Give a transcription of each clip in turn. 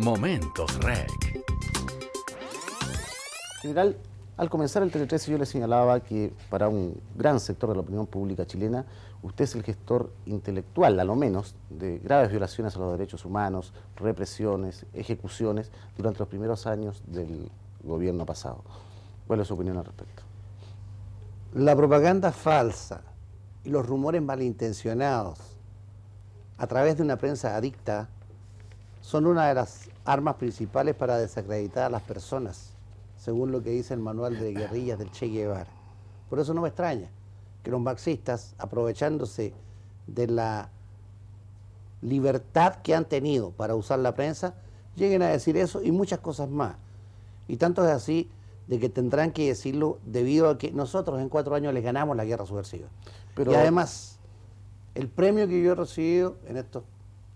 Momentos REC. General, al comenzar el Tele 13 yo le señalaba que para un gran sector de la opinión pública chilena, usted es el gestor intelectual, a lo menos, de graves violaciones a los derechos humanos, represiones, ejecuciones durante los primeros años del gobierno pasado. ¿Cuál es su opinión al respecto? La propaganda falsa y los rumores malintencionados a través de una prensa adicta son una de las armas principales para desacreditar a las personas, según lo que dice el manual de guerrillas del Che Guevara. Por eso no me extraña que los marxistas, aprovechándose de la libertad que han tenido para usar la prensa, lleguen a decir eso y muchas cosas más. Y tanto es así de que tendrán que decirlo debido a que nosotros en cuatro años les ganamos la guerra subversiva. Pero, y además, el premio que yo he recibido en estos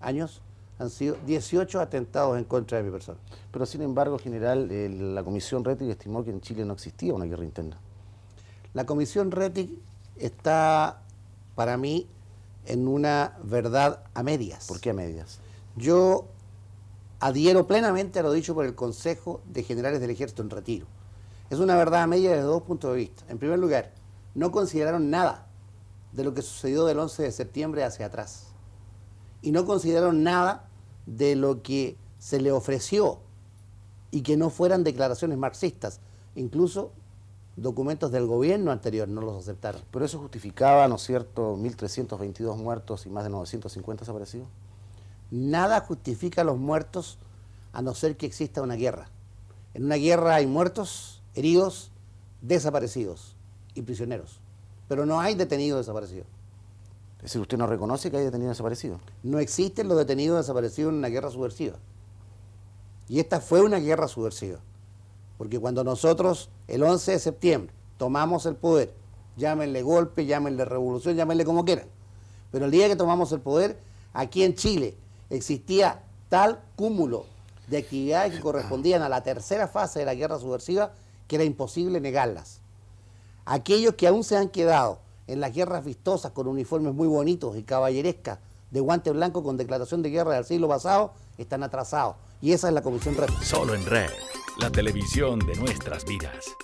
años han sido 18 atentados en contra de mi persona. Pero sin embargo, general, la Comisión Retic estimó que en Chile no existía una guerra interna. La Comisión Retic está, para mí, en una verdad a medias. ¿Por qué a medias? Yo adhiero plenamente a lo dicho por el Consejo de Generales del Ejército en retiro. Es una verdad a medias desde dos puntos de vista. En primer lugar, no consideraron nada de lo que sucedió del 11 de septiembre hacia atrás. Y no consideraron nada de lo que se le ofreció y que no fueran declaraciones marxistas. Incluso documentos del gobierno anterior no los aceptaron. Pero eso justificaba, ¿no es cierto?, 1.322 muertos y más de 950 desaparecidos. Nada justifica a los muertos a no ser que exista una guerra. En una guerra hay muertos, heridos, desaparecidos y prisioneros, pero no hay detenidos desaparecidos. Es decir, usted no reconoce que hay detenidos desaparecidos. No existen los detenidos desaparecidos en una guerra subversiva. Y esta fue una guerra subversiva. Porque cuando nosotros, el 11 de septiembre, tomamos el poder, llámenle golpe, llámenle revolución, llámenle como quieran, pero el día que tomamos el poder, aquí en Chile existía tal cúmulo de actividades que correspondían a la tercera fase de la guerra subversiva que era imposible negarlas. Aquellos que aún se han quedado en las guerras vistosas con uniformes muy bonitos y caballerescas de guante blanco con declaración de guerra del siglo pasado están atrasados. Y esa es la Comisión Red. Solo en Red, la televisión de nuestras vidas.